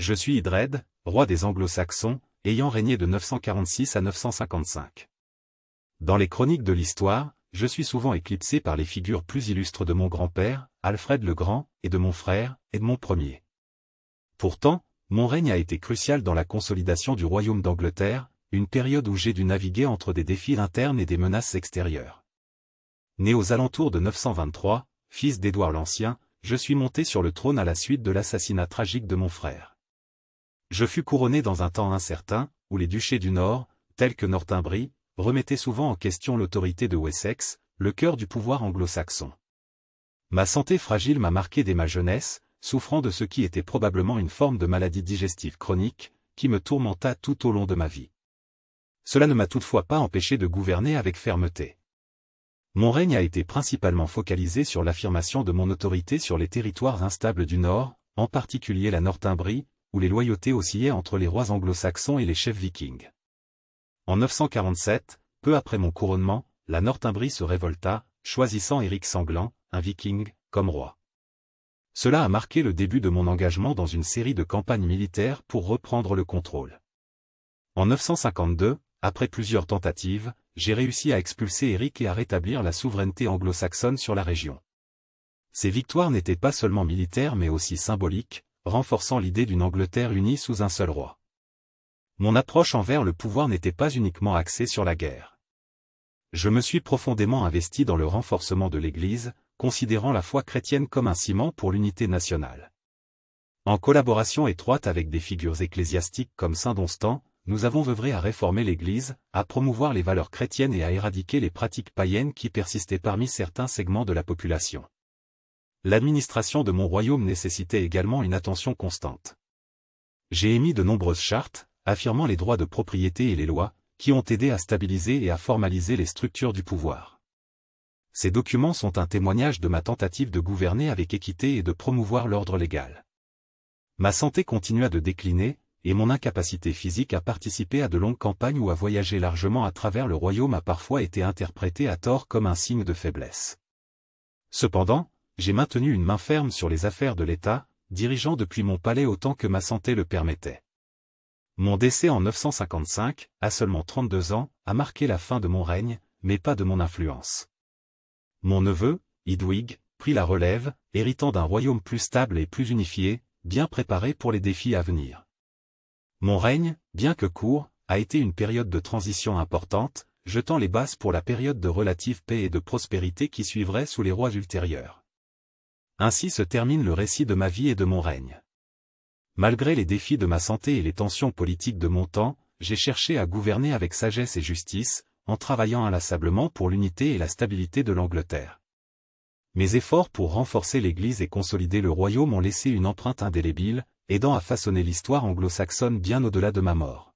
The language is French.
Je suis Idred, roi des anglo-saxons, ayant régné de 946 à 955. Dans les chroniques de l'histoire, je suis souvent éclipsé par les figures plus illustres de mon grand-père, Alfred le Grand, et de mon frère, Edmond Ier. Pourtant, mon règne a été crucial dans la consolidation du royaume d'Angleterre, une période où j'ai dû naviguer entre des défis internes et des menaces extérieures. Né aux alentours de 923, fils d'Édouard l'Ancien, je suis monté sur le trône à la suite de l'assassinat tragique de mon frère. Je fus couronné dans un temps incertain, où les duchés du Nord, tels que Northumbrie, remettaient souvent en question l'autorité de Wessex, le cœur du pouvoir anglo-saxon. Ma santé fragile m'a marqué dès ma jeunesse, souffrant de ce qui était probablement une forme de maladie digestive chronique, qui me tourmenta tout au long de ma vie. Cela ne m'a toutefois pas empêché de gouverner avec fermeté. Mon règne a été principalement focalisé sur l'affirmation de mon autorité sur les territoires instables du Nord, en particulier la Northumbrie, où les loyautés oscillaient entre les rois anglo-saxons et les chefs vikings. En 947, peu après mon couronnement, la Northumbrie se révolta, choisissant Éric Sanglant, un viking, comme roi. Cela a marqué le début de mon engagement dans une série de campagnes militaires pour reprendre le contrôle. En 952, après plusieurs tentatives, j'ai réussi à expulser Éric et à rétablir la souveraineté anglo-saxonne sur la région. Ces victoires n'étaient pas seulement militaires mais aussi symboliques, renforçant l'idée d'une Angleterre unie sous un seul roi. Mon approche envers le pouvoir n'était pas uniquement axée sur la guerre. Je me suis profondément investi dans le renforcement de l'Église, considérant la foi chrétienne comme un ciment pour l'unité nationale. En collaboration étroite avec des figures ecclésiastiques comme Saint Donstan, nous avons œuvré à réformer l'Église, à promouvoir les valeurs chrétiennes et à éradiquer les pratiques païennes qui persistaient parmi certains segments de la population l'administration de mon royaume nécessitait également une attention constante. J'ai émis de nombreuses chartes, affirmant les droits de propriété et les lois, qui ont aidé à stabiliser et à formaliser les structures du pouvoir. Ces documents sont un témoignage de ma tentative de gouverner avec équité et de promouvoir l'ordre légal. Ma santé continua de décliner, et mon incapacité physique à participer à de longues campagnes ou à voyager largement à travers le royaume a parfois été interprétée à tort comme un signe de faiblesse. Cependant, j'ai maintenu une main ferme sur les affaires de l'État, dirigeant depuis mon palais autant que ma santé le permettait. Mon décès en 955, à seulement 32 ans, a marqué la fin de mon règne, mais pas de mon influence. Mon neveu, Hidwig, prit la relève, héritant d'un royaume plus stable et plus unifié, bien préparé pour les défis à venir. Mon règne, bien que court, a été une période de transition importante, jetant les bases pour la période de relative paix et de prospérité qui suivrait sous les rois ultérieurs. Ainsi se termine le récit de ma vie et de mon règne. Malgré les défis de ma santé et les tensions politiques de mon temps, j'ai cherché à gouverner avec sagesse et justice, en travaillant inlassablement pour l'unité et la stabilité de l'Angleterre. Mes efforts pour renforcer l'Église et consolider le royaume ont laissé une empreinte indélébile, aidant à façonner l'histoire anglo-saxonne bien au-delà de ma mort.